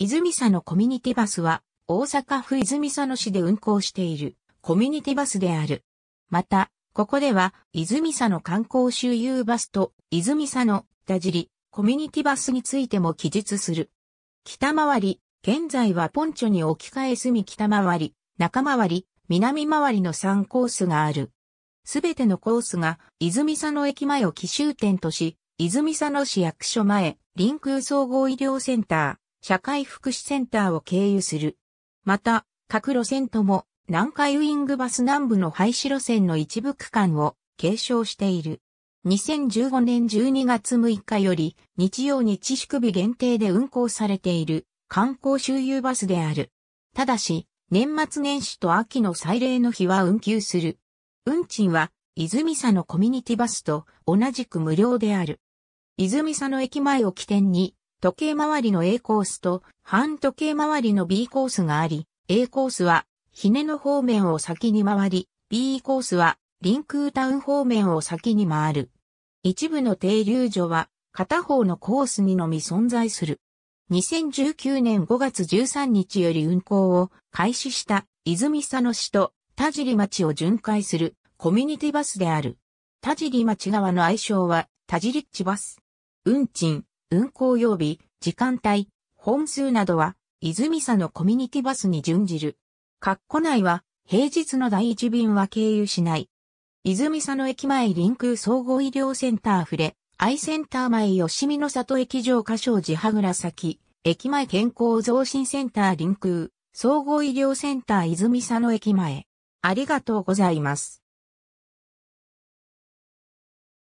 泉佐野コミュニティバスは、大阪府泉佐野市で運行しているコミュニティバスである。また、ここでは、泉佐野観光周遊バスと、泉佐野、田尻、コミュニティバスについても記述する。北回り、現在はポンチョに置き換え住み北回り、中回り、南回りの3コースがある。すべてのコースが、泉佐野駅前を奇襲点とし、泉佐野市役所前、臨空総合医療センター、社会福祉センターを経由する。また、各路線とも南海ウイングバス南部の廃止路線の一部区間を継承している。2015年12月6日より日曜日祝日限定で運行されている観光周遊バスである。ただし、年末年始と秋の祭礼の日は運休する。運賃は泉佐のコミュニティバスと同じく無料である。泉佐の駅前を起点に時計回りの A コースと反時計回りの B コースがあり、A コースは、ひねの方面を先に回り、B コースは、臨空タウン方面を先に回る。一部の停留所は、片方のコースにのみ存在する。2019年5月13日より運行を開始した泉佐野市と田尻町を巡回するコミュニティバスである。田尻町側の愛称は田尻地バス。運賃運行曜日、時間帯、本数などは、泉佐のコミュニティバスに準じる。括弧内は、平日の第一便は経由しない。泉佐野駅前臨空総合医療センターふれ、アイセンター前吉見の里駅上箇所自羽倉先、駅前健康増進センター臨空、総合医療センター泉佐野駅前。ありがとうございます。